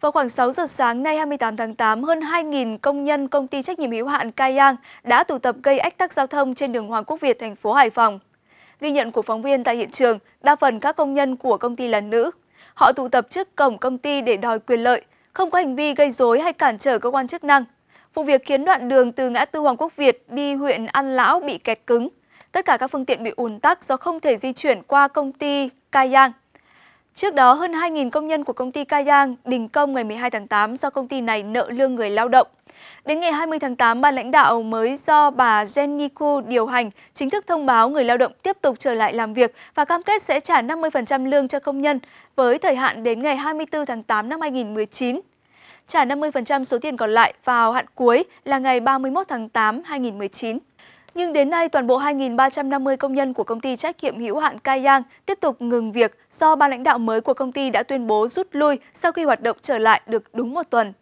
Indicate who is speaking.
Speaker 1: Vào khoảng 6 giờ sáng nay 28 tháng 8, hơn 2.000 công nhân công ty trách nhiệm hữu hạn Kayang đã tụ tập gây ách tắc giao thông trên đường Hoàng Quốc Việt, thành phố Hải Phòng. Ghi nhận của phóng viên tại hiện trường, đa phần các công nhân của công ty là nữ. Họ tụ tập trước cổng công ty để đòi quyền lợi, không có hành vi gây rối hay cản trở cơ quan chức năng. Vụ việc khiến đoạn đường từ ngã tư Hoàng Quốc Việt đi huyện An Lão bị kẹt cứng. Tất cả các phương tiện bị ùn tắc do không thể di chuyển qua công ty Kayang. Trước đó, hơn 2.000 công nhân của công ty Kayang đình công ngày 12 tháng 8 do công ty này nợ lương người lao động. Đến ngày 20 tháng 8, ban lãnh đạo mới do bà Jenny Ku điều hành chính thức thông báo người lao động tiếp tục trở lại làm việc và cam kết sẽ trả 50% lương cho công nhân với thời hạn đến ngày 24 tháng 8 năm 2019. Trả 50% số tiền còn lại vào hạn cuối là ngày 31 tháng 8 2019. Nhưng đến nay, toàn bộ 2.350 công nhân của công ty trách nhiệm hữu hạn Cai Giang tiếp tục ngừng việc do ban lãnh đạo mới của công ty đã tuyên bố rút lui sau khi hoạt động trở
Speaker 2: lại được đúng một tuần.